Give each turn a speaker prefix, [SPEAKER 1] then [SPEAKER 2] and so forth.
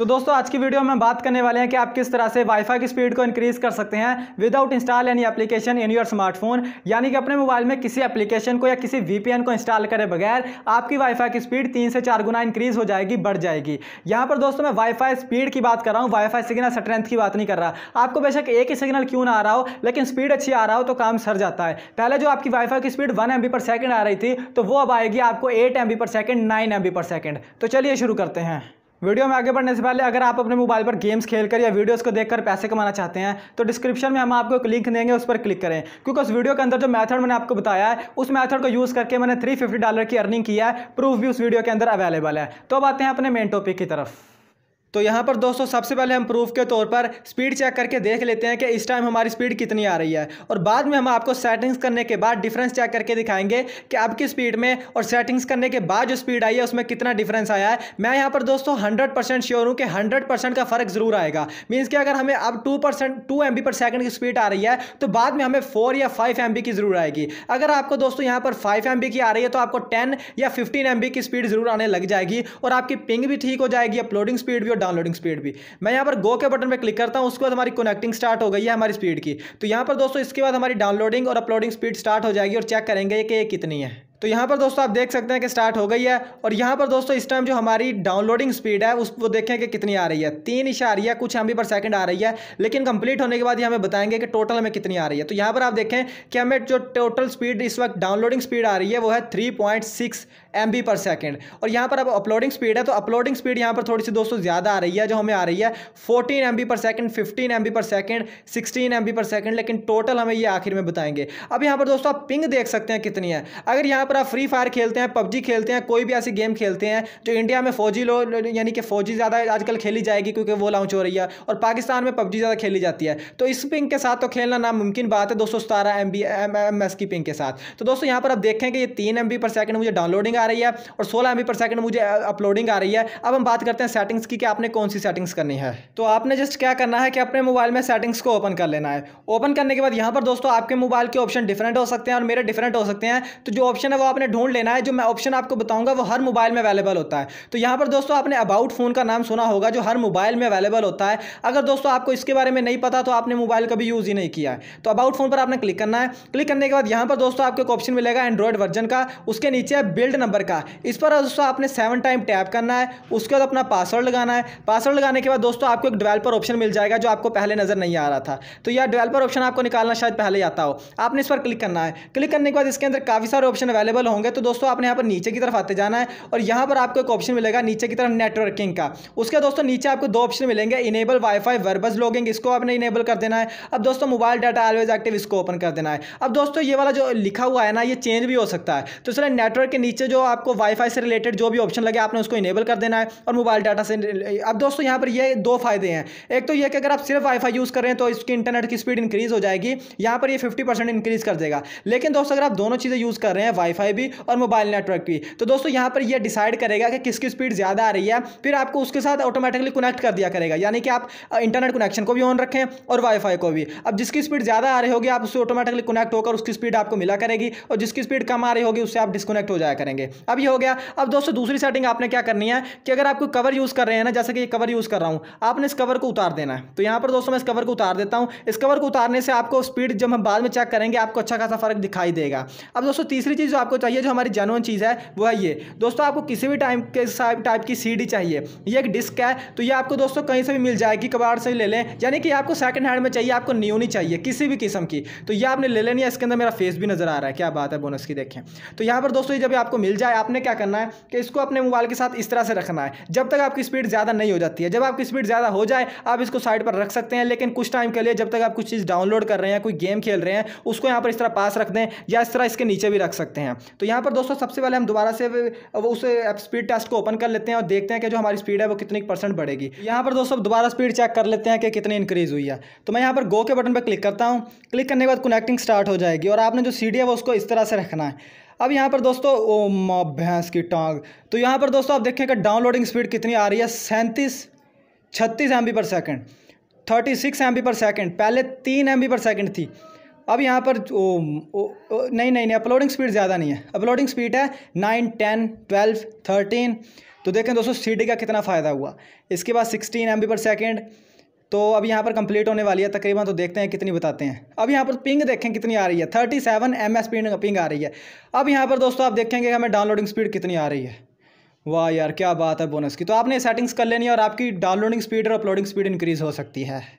[SPEAKER 1] तो दोस्तों आज की वीडियो में बात करने वाले हैं कि आप किस तरह से वाईफाई की स्पीड को इंक्रीज कर सकते हैं without install any application in your smartphone यानी कि अपने मोबाइल में किसी एप्लीकेशन को या किसी वीपीएन को इंस्टॉल करे बगैर आपकी वाईफाई की स्पीड तीन से चार गुना इंक्रीज हो जाएगी बढ़ जाएगी यहाँ पर दोस्तों मैं वाईफाई स्पीड की बात कर रहा हूँ वाईफाई सिग्नल स्ट्रेंथ की बात नहीं कर रहा आपको बेशक एक ही सिग्नल क्यों ना आ रहा हो लेकिन स्पीड अच्छी आ रहा हो तो काम सर जाता है पहले जो आपकी वाईफाई की स्पीड वन एम पर सेकेंड आ रही थी तो वो अब आएगी आपको एट एम पर सेकेंड नाइन एम पर सेकेंड तो चलिए शुरू करते हैं वीडियो में आगे बढ़ने से पहले अगर आप अपने मोबाइल पर गेम्स खेलकर या वीडियोस को देखकर पैसे कमाना चाहते हैं तो डिस्क्रिप्शन में हम आपको एक लिंक देंगे उस पर क्लिक करें क्योंकि उस वीडियो के अंदर जो मेथड मैंने आपको बताया है उस मेथड को यूज़ करके मैंने 350 डॉलर की अर्निंग किया है प्रूफ भी उस वीडियो के अंदर अवेलेबल है तो अब आते हैं अपने मेन टॉपिक की तरफ तो यहाँ पर दोस्तों सबसे पहले हम प्रूफ के तौर पर स्पीड चेक करके देख लेते हैं कि इस टाइम हमारी स्पीड कितनी आ रही है और बाद में हम आपको सेटिंग्स करने के बाद डिफरेंस चेक करके दिखाएंगे कि अब की स्पीड में और सेटिंग्स करने के बाद जो स्पीड आई है उसमें कितना डिफरेंस आया है मैं यहाँ पर दोस्तों हंड्रेड परसेंट श्योर हूँ कि हंड्रेड परसेंट का फ़र्क ज़रूर आएगा मीन्स कि अगर हमें अब two percent two M B पर सेकेंड की स्पीड आ रही है तो बाद में हमें फोर या फाइव एम बी की ज़रूर आएगी अगर आपको दोस्तों यहाँ पर फाइव एम बी की आ रही है तो आपको टेन या फिफ्टीन एम बी की स्पीड ज़रूर आने लग जाएगी और आपकी पिंग भी ठीक हो जाएगी अपलोडिंग स्पीड भी डाउनलोडिंग स्पीड भी मैं यहाँ पर गो के बटन पर क्लिक करता हूँ उसके बाद हमारी कनेक्टिंग स्टार्ट हो गई है हमारी स्पीड की तो यहाँ पर दोस्तों इसके बाद हमारी डाउनलोडिंग और अपलोडिंग स्पीड स्टार्ट हो जाएगी और चेक करेंगे कि ये कितनी है तो यहाँ पर दोस्तों आप देख सकते हैं कि स्टार्ट हो गई है और यहाँ पर दोस्तों इस टाइम जो हमारी डाउनलोडिंग स्पीड है उस वो देखें कि कितनी आ रही है तीन इशारिया कुछ एम पर सेकंड आ रही है लेकिन कंप्लीट होने के बाद ये हमें बताएंगे कि टोटल हमें कितनी आ रही है तो यहाँ पर आप देखें कि हमें जो टोटल स्पीड इस वक्त डाउनलोडिंग स्पीड आ रही है वो है three point six M B पर सेकेंड और यहाँ पर अब अपलोडिंग स्पीड है तो अपलोडिंग स्पीड यहाँ पर थोड़ी सी दोस्तों ज़्यादा आ रही है जो हमें आ रही है फोर्टीन एम बी पर सेकेंड फिफ्टीन एम बी पर सेकेंड सिक्सटीन एम बी पर सेकेंड लेकिन टोटल हमें ये आखिर में बताएंगे अब यहाँ पर दोस्तों आप पिंग देख सकते हैं कितनी है अगर यहाँ पर आप फ्री फायर खेलते हैं पबजी खेलते हैं कोई भी ऐसी गेम खेलते हैं जो इंडिया में फौजी लोग यानी कि फौजी ज़्यादा आजकल खेली जाएगी क्योंकि वो लॉन्च हो रही है और पाकिस्तान में पबजी ज़्यादा खेली जाती है तो इस पिंक के साथ तो खेलना नामुमकिन बात है दो सौ सतारह M B M M S की पिंक के साथ तो दोस्तों यहाँ पर आप देखें कि ये तीन एम बी पर सेकेंड मुझे डाउनलोडिंग आ रही है और सोलह एम पर सेकेंड मुझे अपलोडिंग आ रही है अब हम बात करते हैं सेटिंग्स की कि आपने कौन सी सेटिंग्स करनी है तो आपने जस्ट क्या करना है कि अपने मोबाइल में सेटिंग्स को ओपन कर लेना है ओपन करने के बाद यहाँ पर दोस्तों आपके मोबाइल के ऑप्शन डिफरेंट हो सकते हैं और मेरे डिफरेंट हो सकते हैं तो जो ऑप्शन है वो आपने ढूंढ लेना है जो मैं ऑप्शन आपको बताऊंगा वो हर मोबाइल में अवेलेबल होता है तो यहाँ पर दोस्तों आपने अबाउट फ़ोन का नाम सुना होगा जो हर मोबाइल में अवेलेबल होता है अगर दोस्तों आपको इसके बारे में नहीं पता तो आपने मोबाइल कभी यूज़ ही नहीं किया है तो अबाउट फ़ोन पर आपने क्लिक करना है क्लिक करने के बाद यहाँ पर दोस्तों आपको एक ऑप्शन मिलेगा एंड्रॉयड वर्जन का उसके नीचे है बिल्ड नंबर का इस पर दोस्तों आपने सेवन टाइम टैप करना है उसके बाद अपना पासवर्ड लगाना है पासवर्ड लगाने के बाद दोस्तों आपको एक डिवेल्पर ऑप्शन मिल जाएगा जो आपको पहले नज़र नहीं आ रहा था तो यह डेवलपर ऑप्शन आपको निकालना शायद पहले आता हो आपने इस पर क्लिक करना है क्लिक करने के बाद इसके अंदर काफ़ी सारे ऑप्शन अवेलेबल अवेलेबल होंगे तो दोस्तों आपने यहाँ पर नीचे की तरफ आते जाना है और यहाँ पर आपको एक ऑप्शन मिलेगा नीचे की तरफ नेटवर्किंग का उसके दोस्तों नीचे आपको दो ऑप्शन मिलेंगे इनेबल वाईफाई वर्बस लॉगिंग इसको आपने इनेबल कर देना है अब दोस्तों मोबाइल डाटा ऑलवेज एक्टिव इसको ओपन कर देना है अब दोस्तों ये वाला जो लिखा हुआ है ना ये चेंज भी हो सकता है तो इसलिए नेटवर्क के नीचे जो आपको वाईफाई से रिलेटेड जो भी ऑप्शन लगे आपने उसको इनेबल कर देना है और मोबाइल डाटा से अब दोस्तों यहाँ पर ये दो फायदे हैं एक तो ये कि अगर आप सिर्फ वाईफाई यूज़ कर रहे हैं तो इसकी इंटरनेट की स्पीड इंक्रीज़ हो जाएगी यहाँ पर ये फिफ्टी इंक्रीज़ कर देगा लेकिन दोस्तों अगर आप दोनों चीज़ें यूज़ कर रहे हैं वाई वाईफाई भी और मोबाइल नेटवर्क भी तो दोस्तों यहाँ पर यह डिसाइड करेगा कि किसकी स्पीड ज़्यादा आ रही है फिर आपको उसके साथ ऑटोमेटिकली कनेक्ट कर दिया करेगा यानी कि आप इंटरनेट कनेक्शन को भी ऑन रखें और वाईफाई को भी अब जिसकी स्पीड ज़्यादा आ रही होगी आप उससे ऑटोमेटिकली कनेक्ट होकर उसकी स्पीड आपको मिला करेगी और जिसकी स्पीड कम आ रही होगी उससे आप डिस्कनेक्ट हो जाया करेंगे अब ये हो गया अब दोस्तों दूसरी सेटिंग आपने क्या करनी है कि अगर आपको कवर यूज़ कर रहे हैं ना जैसे कि ये कवर यूज़ कर रहा हूँ आपने इस कवर को उतार देना है तो यहाँ पर दोस्तों मैं इस कवर को उतार देता हूँ इस कवर को उतारने से आपको स्पीड जब हम बाद में चेक करेंगे आपको अच्छा खासा फ़र्क दिखाई देगा अब दोस्तों तीसरी चीज़ जो आपको चाहिए जो हमारी जेनवन चीज़ है वो है ये दोस्तों आपको किसी भी टाइम के टाइप की सी चाहिए ये एक डिस्क है तो ये आपको दोस्तों कहीं से भी मिल जाएगी कबाड़ से ले लें यानी कि आपको सेकंड हैंड में चाहिए आपको न्यू नहीं चाहिए किसी भी किस्म की तो ये आपने ले लेनी है इसके अंदर मेरा फेस भी नज़र आ रहा है क्या बात है बोनस की देखें तो यहाँ पर दोस्तों जब आपको मिल जाए आपने क्या करना है कि इसको अपने मोबाइल के साथ इस तरह से रखना है जब तक आपकी स्पीड ज़्यादा नहीं हो जाती है जब आपकी स्पीड ज़्यादा हो जाए आप इसको साइड पर रख सकते हैं लेकिन कुछ टाइम के लिए जब तक आप कुछ चीज़ डाउनलोड कर रहे हैं कोई गेम खेल रहे हैं उसको यहाँ पर इस तरह पास रख दें या इस तरह इसके नीचे भी रख सकते हैं हैं तो यहाँ पर दोस्तों सबसे पहले हम दोबारा से उस स्पीड टेस्ट को ओपन कर लेते हैं और देखते हैं कि जो हमारी स्पीड है वो कितनी परसेंट बढ़ेगी यहाँ पर दोस्तों दोबारा स्पीड चेक कर लेते हैं कि कितनी इंक्रीज़ हुई है तो मैं यहाँ पर गो के बटन पर क्लिक करता हूँ क्लिक करने के बाद कनेक्टिंग स्टार्ट हो जाएगी और आपने जो सी है वो उसको इस तरह से रखना है अब यहाँ पर दोस्तों ओ माँ भैंस की टांग तो यहाँ पर दोस्तों आप देखें कि डाउनलोडिंग स्पीड कितनी आ रही है सैंतीस छत्तीस एम पर सेकेंड थर्टी सिक्स एम पर सेकेंड पहले तीन एम पर सेकेंड थी अब यहाँ पर ओ, ओ, ओ, नहीं नहीं नहीं अपलोडिंग स्पीड ज़्यादा नहीं है अपलोडिंग स्पीड है नाइन टेन ट्वेल्व थर्टीन तो देखें दोस्तों सी का कितना फ़ायदा हुआ इसके बाद सिक्सटीन एम पर सेकेंड तो अब यहाँ पर कंप्लीट होने वाली है तकरीबन तो देखते हैं कितनी बताते हैं अब यहाँ पर पिंग देखें कितनी आ रही है thirty seven M S ping ping आ रही है अब यहाँ पर दोस्तों आप देखेंगे हमें डाउनलोडिंग स्पीड कितनी आ रही है वाह यार क्या बात है बोनस की तो आपने सेटिंग्स कर लेनी है और आपकी डाउनलोडिंग स्पीड और अपलोडिंग स्पीड इंक्रीज़ हो सकती है